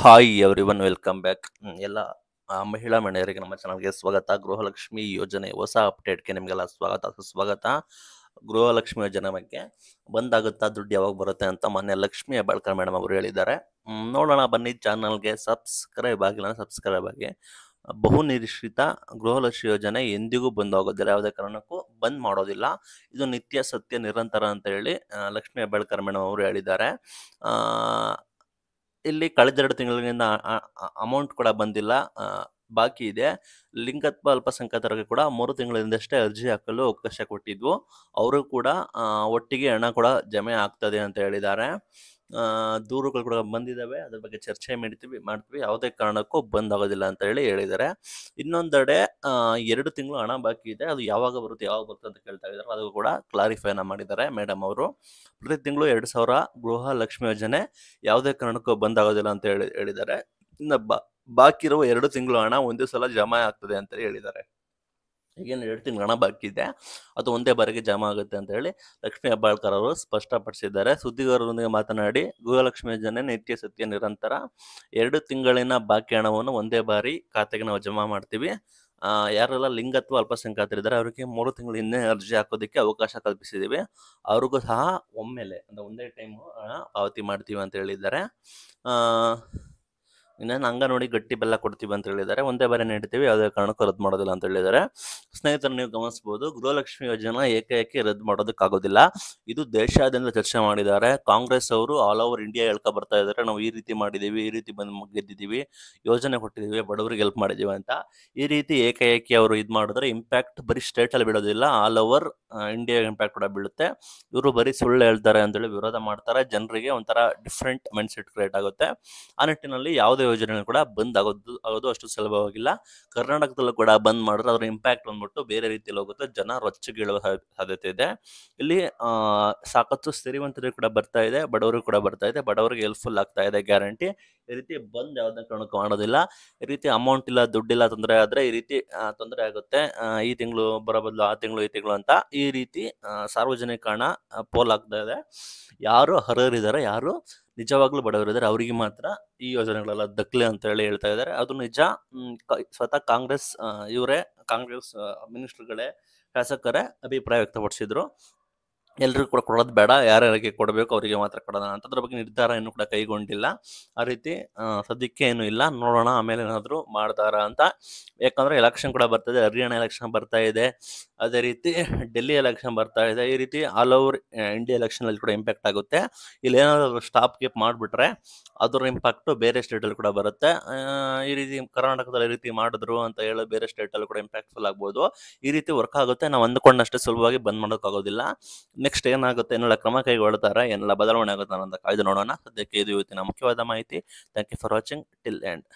hi everyone welcome back ಎಲ್ಲ ಮಹಿಳಾ ಮಹಿಳೆಯರಿಗೆ ನಮ್ಮ ಚಾನಲ್ಗೆ ಸ್ವಾಗತ ಗೃಹಲಕ್ಷ್ಮಿ ಯೋಜನೆ ಹೊಸ ಅಪ್ಡೇಟ್ಗೆ ನಿಮಗೆಲ್ಲ ಸ್ವಾಗತ ಸುಸ್ವಾಗತ ಗೃಹಲಕ್ಷ್ಮಿ ಯೋಜನೆ ಬಗ್ಗೆ ಬಂದಾಗುತ್ತಾ ದುಡ್ಡು ಯಾವಾಗ ಬರುತ್ತೆ ಅಂತ ಮೊನ್ನೆ ಲಕ್ಷ್ಮಿ ಹೆಬ್ಬಾಳ್ಕರ್ ಮೇಡಮ್ ಅವರು ಹೇಳಿದ್ದಾರೆ ನೋಡೋಣ ಬನ್ನಿ ಚಾನಲ್ಗೆ ಸಬ್ಸ್ಕ್ರೈಬ್ ಆಗಿಲ್ಲ ಸಬ್ಸ್ಕ್ರೈಬ್ ಆಗಿ ಬಹು ನಿರೀಕ್ಷಿತ ಗೃಹಲಕ್ಷ್ಮಿ ಯೋಜನೆ ಎಂದಿಗೂ ಬಂದ್ ಹೋಗೋದಿಲ್ಲ ಯಾವುದೇ ಕಾರಣಕ್ಕೂ ಬಂದ್ ಮಾಡೋದಿಲ್ಲ ಇದು ನಿತ್ಯ ಸತ್ಯ ನಿರಂತರ ಅಂತ ಹೇಳಿ ಲಕ್ಷ್ಮಿ ಹೆಬ್ಬಾಳ್ಕರ್ ಮೇಡಮ್ ಅವರು ಹೇಳಿದ್ದಾರೆ ಇಲ್ಲಿ ಎರಡು ತಿಂಗಳಿಂದ ಅಮೌಂಟ್ ಕೂಡ ಬಂದಿಲ್ಲ ಬಾಕಿ ಇದೆ ಲಿಂಗತ್ವ ಅಲ್ಪಸಂಖ್ಯಾತರಿಗೆ ಕೂಡ ಮೂರು ತಿಂಗಳಿಂದಷ್ಟೇ ಅರ್ಜಿ ಹಾಕಲು ಅವಕಾಶ ಕೊಟ್ಟಿದ್ವು ಅವರು ಕೂಡ ಒಟ್ಟಿಗೆ ಹಣ ಕೂಡ ಜಮೆ ಆಗ್ತದೆ ಅಂತ ಹೇಳಿದ್ದಾರೆ ದೂರುಗಳು ಕೂಡ ಬಂದಿದ್ದಾವೆ ಅದ್ರ ಬಗ್ಗೆ ಚರ್ಚೆ ಮಾಡ್ತೀವಿ ಮಾಡ್ತೀವಿ ಯಾವುದೇ ಕಾರಣಕ್ಕೂ ಬಂದ್ ಆಗೋದಿಲ್ಲ ಅಂತ ಹೇಳಿ ಹೇಳಿದ್ದಾರೆ ಇನ್ನೊಂದೆಡೆ ಎರಡು ತಿಂಗಳು ಹಣ ಬಾಕಿ ಇದೆ ಅದು ಯಾವಾಗ ಬರುತ್ತೆ ಯಾವಾಗ ಬರುತ್ತೆ ಅಂತ ಕೇಳ್ತಾ ಇದ್ದಾರೆ ಅದು ಕೂಡ ಕ್ಲಾರಿಫೈನ ಮಾಡಿದ್ದಾರೆ ಮೇಡಮ್ ಅವರು ಪ್ರತಿ ತಿಂಗಳು ಎರಡು ಸಾವಿರ ಗೃಹ ಲಕ್ಷ್ಮಿ ಯೋಜನೆ ಯಾವುದೇ ಕಾರಣಕ್ಕೂ ಬಂದ್ ಆಗೋದಿಲ್ಲ ಅಂತ ಹೇಳಿ ಹೇಳಿದ್ದಾರೆ ಇನ್ನು ಬಾಕಿ ಇರುವ ಎರಡು ತಿಂಗಳು ಹಣ ಒಂದೇ ಸಲ ಜಮಾ ಆಗ್ತದೆ ಅಂತ ಹೇಳಿದ್ದಾರೆ ಈಗೇನು ಎರಡು ತಿಂಗಳ ಹಣ ಬಾಕಿ ಇದೆ ಅದು ಒಂದೇ ಬಾರಿಗೆ ಜಮಾ ಆಗುತ್ತೆ ಅಂತ ಹೇಳಿ ಲಕ್ಷ್ಮೀ ಹೆಬ್ಬಾಳ್ಕರ್ ಅವರು ಸ್ಪಷ್ಟಪಡಿಸಿದ್ದಾರೆ ಸುದ್ದಿಗಾರರೊಂದಿಗೆ ಮಾತನಾಡಿ ಗೃಹಲಕ್ಷ್ಮಿ ಯೋಜನೆ ನಿತ್ಯ ಸತ್ಯ ನಿರಂತರ ಎರಡು ತಿಂಗಳಿನ ಬಾಕಿ ಹಣವನ್ನು ಒಂದೇ ಬಾರಿ ಖಾತೆಗೆ ನಾವು ಜಮಾ ಮಾಡ್ತೀವಿ ಯಾರೆಲ್ಲ ಲಿಂಗತ್ವ ಅಲ್ಪಸಂಖ್ಯಾತರಿದ್ದಾರೆ ಅವರಿಗೆ ಮೂರು ತಿಂಗಳು ಹಿಂದೆ ಅರ್ಜಿ ಹಾಕೋದಕ್ಕೆ ಅವಕಾಶ ಕಲ್ಪಿಸಿದ್ದೀವಿ ಅವ್ರಿಗೂ ಸಹ ಒಮ್ಮೆಲೆ ಅಂದರೆ ಒಂದೇ ಟೈಮು ಪಾವತಿ ಮಾಡ್ತೀವಿ ಅಂತ ಹೇಳಿದ್ದಾರೆ ಇನ್ನೇನು ಹಂಗ ನೋಡಿ ಗಟ್ಟಿ ಬೆಲ್ಲ ಕೊಡ್ತೀವಿ ಅಂತ ಹೇಳಿದ್ದಾರೆ ಒಂದೇ ಬಾರಿ ನೀಡ್ತೀವಿ ಯಾವುದೇ ಕಾರಣಕ್ಕೂ ರದ್ದು ಮಾಡೋದಿಲ್ಲ ಅಂತ ಹೇಳಿದ್ದಾರೆ ಸ್ನೇಹಿತರು ನೀವು ಗಮನಿಸಬಹುದು ಗೃಹಲಕ್ಷ್ಮಿ ಯೋಜನೆ ಏಕಾಏಕಿ ರದ್ದು ಮಾಡೋದಕ್ಕಾಗೋದಿಲ್ಲ ಇದು ದೇಶಾದ್ಯಂತ ಚರ್ಚೆ ಮಾಡಿದ್ದಾರೆ ಕಾಂಗ್ರೆಸ್ ಅವರು ಆಲ್ ಓವರ್ ಇಂಡಿಯಾ ಹೇಳ್ಕೊ ಬರ್ತಾ ಇದ್ದಾರೆ ನಾವು ಈ ರೀತಿ ಮಾಡಿದ್ದೀವಿ ಈ ರೀತಿ ಬಂದು ಗೆದ್ದಿದ್ದೀವಿ ಯೋಜನೆ ಕೊಟ್ಟಿದ್ದೀವಿ ಬಡವರಿಗೆ ಹೆಲ್ಪ್ ಮಾಡಿದ್ದೀವಿ ಅಂತ ಈ ರೀತಿ ಏಕಾಏಕಿ ಅವರು ಇದು ಮಾಡಿದ್ರೆ ಇಂಪ್ಯಾಕ್ಟ್ ಬರೀ ಸ್ಟೇಟಲ್ಲಿ ಬೀಳೋದಿಲ್ಲ ಆಲ್ ಓವರ್ ಇಂಡಿಯಾ ಇಂಪ್ಯಾಕ್ಟ್ ಕೂಡ ಬೀಳುತ್ತೆ ಇವರು ಬರೀ ಸುಳ್ಳು ಹೇಳ್ತಾರೆ ಅಂತೇಳಿ ವಿರೋಧ ಮಾಡ್ತಾರೆ ಜನರಿಗೆ ಒಂಥರ ಡಿಫ್ರೆಂಟ್ ಮೈಂಡ್ ಸೆಟ್ ಕ್ರಿಯೇಟ್ ಆಗುತ್ತೆ ಆ ನಿಟ್ಟಿನಲ್ಲಿ ಯಾವುದೇ ಯೋಜನೆಗಳು ಕೂಡ ಬಂದ್ ಆಗೋದು ಆಗೋದು ಅಷ್ಟು ಸುಲಭವಾಗಿಲ್ಲ ಕರ್ನಾಟಕದಲ್ಲೂ ಕೂಡ ಬಂದ್ ಮಾಡಿದ್ರೆ ಅದರ ಇಂಪ್ಯಾಕ್ಟ್ ಬಂದ್ಬಿಟ್ಟು ಬೇರೆ ರೀತಿಯಲ್ಲಿ ಹೋಗುತ್ತೆ ಜನ ರೊಚ್ಚಿಗೀಳುವ ಸಾಧ್ಯತೆ ಇದೆ ಇಲ್ಲಿ ಸಾಕಷ್ಟು ಸಿರಿವಂತರು ಕೂಡ ಬರ್ತಾ ಇದೆ ಬಡವರು ಕೂಡ ಬರ್ತಾ ಇದೆ ಬಡವರಿಗೆ ಹೆಲ್ಪ್ಫುಲ್ ಆಗ್ತಾ ಇದೆ ಗ್ಯಾರಂಟಿ ಈ ರೀತಿ ಬಂದ್ ಯಾವುದೇ ಕಾರಣಕ್ಕೂ ಮಾಡೋದಿಲ್ಲ ಈ ರೀತಿ ಅಮೌಂಟ್ ಇಲ್ಲ ದುಡ್ಡಿಲ್ಲ ತೊಂದರೆ ಆದ್ರೆ ಈ ರೀತಿ ತೊಂದರೆ ಆಗುತ್ತೆ ಈ ತಿಂಗಳು ಬರೋ ಬದಲು ಆ ತಿಂಗಳು ಈ ತಿಂಗಳು ಅಂತ ಈ ರೀತಿ ಸಾರ್ವಜನಿಕ ಹಣ ಪೋಲ್ ಆಗ್ತಾ ಇದೆ ಯಾರು ಅರ್ಹರಿದ್ದಾರೆ ಯಾರು ನಿಜವಾಗ್ಲೂ ಬಡವರಿದ್ದಾರೆ ಅವರಿಗೆ ಮಾತ್ರ ಈ ಯೋಜನೆಗಳೆಲ್ಲ ದಕ್ಲೆ ಅಂತ ಹೇಳಿ ಹೇಳ್ತಾ ಇದ್ದಾರೆ ಅದು ನಿಜ ಸ್ವತಃ ಕಾಂಗ್ರೆಸ್ ಇವರೇ ಕಾಂಗ್ರೆಸ್ ಮಿನಿಸ್ಟರ್ಗಳೇ ಶಾಸಕರೇ ಅಭಿಪ್ರಾಯ ವ್ಯಕ್ತಪಡಿಸಿದ್ರು ಎಲ್ರಿಗೂ ಕೂಡ ಕೊಡೋದು ಬೇಡ ಯಾರ್ಯಾರಿಗೆ ಕೊಡಬೇಕು ಅವರಿಗೆ ಮಾತ್ರ ಕೊಡೋಣ ಅಂತ ಅದ್ರ ಬಗ್ಗೆ ನಿರ್ಧಾರ ಏನು ಕೂಡ ಕೈಗೊಂಡಿಲ್ಲ ಆ ರೀತಿ ಸದ್ಯಕ್ಕೆ ಏನು ಇಲ್ಲ ನೋಡೋಣ ಆಮೇಲೆ ಏನಾದರೂ ಮಾಡ್ತಾರ ಅಂತ ಯಾಕಂದರೆ ಎಲೆಕ್ಷನ್ ಕೂಡ ಇದೆ ಹರಿಯಾಣ ಎಲೆಕ್ಷನ್ ಬರ್ತಾ ಇದೆ ಅದೇ ರೀತಿ ಡೆಲ್ಲಿ ಎಲೆಕ್ಷನ್ ಬರ್ತಾ ಇದೆ ಈ ರೀತಿ ಆಲ್ ಓವರ್ ಇಂಡಿಯಾ ಅಲ್ಲಿ ಕೂಡ ಇಂಪ್ಯಾಕ್ಟ್ ಆಗುತ್ತೆ ಇಲ್ಲಿ ಏನಾದರೂ ಸ್ಟಾಪ್ ಕೀಪ್ ಮಾಡಿಬಿಟ್ರೆ ಅದ್ರ ಇಂಪ್ಯಾಕ್ಟು ಬೇರೆ ಸ್ಟೇಟಲ್ಲಿ ಕೂಡ ಬರುತ್ತೆ ಈ ರೀತಿ ಕರ್ನಾಟಕದಲ್ಲಿ ಈ ರೀತಿ ಮಾಡಿದ್ರು ಅಂತ ಹೇಳಿ ಬೇರೆ ಸ್ಟೇಟಲ್ಲಿ ಕೂಡ ಇಂಪ್ಯಾಕ್ಟ್ಫುಲ್ ಆಗ್ಬೋದು ಈ ರೀತಿ ವರ್ಕ್ ಆಗುತ್ತೆ ನಾವು ಅಂದ್ಕೊಂಡಷ್ಟೇ ಸುಲಭವಾಗಿ ಬಂದ್ ಮಾಡೋಕ್ಕಾಗೋದಿಲ್ಲ ನೆಕ್ಸ್ಟ್ ಏನಾಗುತ್ತೆ ಏನೆಲ್ಲ ಕ್ರಮ ಕೈಗೊಳ್ತಾರೆ ಏನೆಲ್ಲ ಬದಲಾವಣೆ ಆಗುತ್ತೆ ಅಂತ ಕಾಯ್ದು ನೋಡೋಣ ಸದ್ಯಕ್ಕೆ ಇದು ಇವತ್ತಿನ ಮುಖ್ಯವಾದ ಮಾಹಿತಿ thank you for watching till end